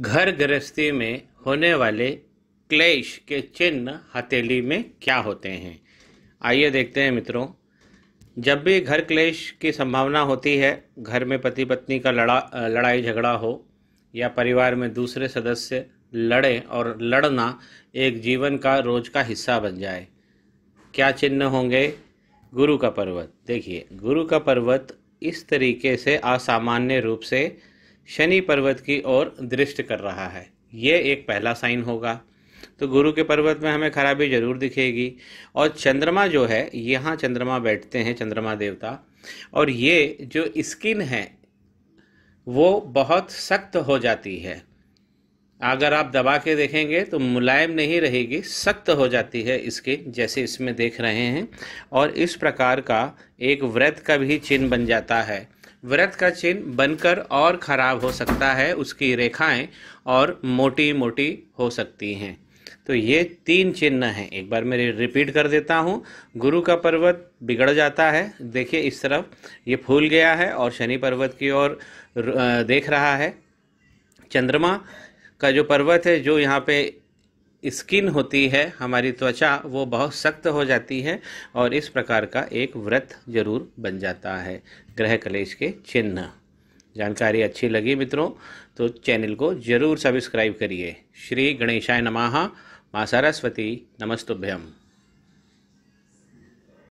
घर गृहस्थी में होने वाले क्लेश के चिन्ह हथेली में क्या होते हैं आइए देखते हैं मित्रों जब भी घर क्लेश की संभावना होती है घर में पति पत्नी का लड़ा लड़ाई झगड़ा हो या परिवार में दूसरे सदस्य लड़े और लड़ना एक जीवन का रोज का हिस्सा बन जाए क्या चिन्ह होंगे गुरु का पर्वत देखिए गुरु का पर्वत इस तरीके से असामान्य रूप से शनि पर्वत की ओर दृष्ट कर रहा है ये एक पहला साइन होगा तो गुरु के पर्वत में हमें खराबी जरूर दिखेगी और चंद्रमा जो है यहाँ चंद्रमा बैठते हैं चंद्रमा देवता और ये जो स्किन है वो बहुत सख्त हो जाती है अगर आप दबा के देखेंगे तो मुलायम नहीं रहेगी सख्त हो जाती है इसके जैसे इसमें देख रहे हैं और इस प्रकार का एक व्रत का भी चिन्ह बन जाता है व्रत का चिन्ह बनकर और खराब हो सकता है उसकी रेखाएं और मोटी मोटी हो सकती हैं तो ये तीन चिन्ह हैं एक बार मैं रिपीट कर देता हूँ गुरु का पर्वत बिगड़ जाता है देखिए इस तरफ ये फूल गया है और शनि पर्वत की ओर देख रहा है चंद्रमा का जो पर्वत है जो यहाँ पे स्किन होती है हमारी त्वचा वो बहुत सख्त हो जाती है और इस प्रकार का एक व्रत जरूर बन जाता है ग्रह कलेश के चिन्ह जानकारी अच्छी लगी मित्रों तो चैनल को ज़रूर सब्सक्राइब करिए श्री गणेशाय नमः माँ सरस्वती नमस्तुभ्यम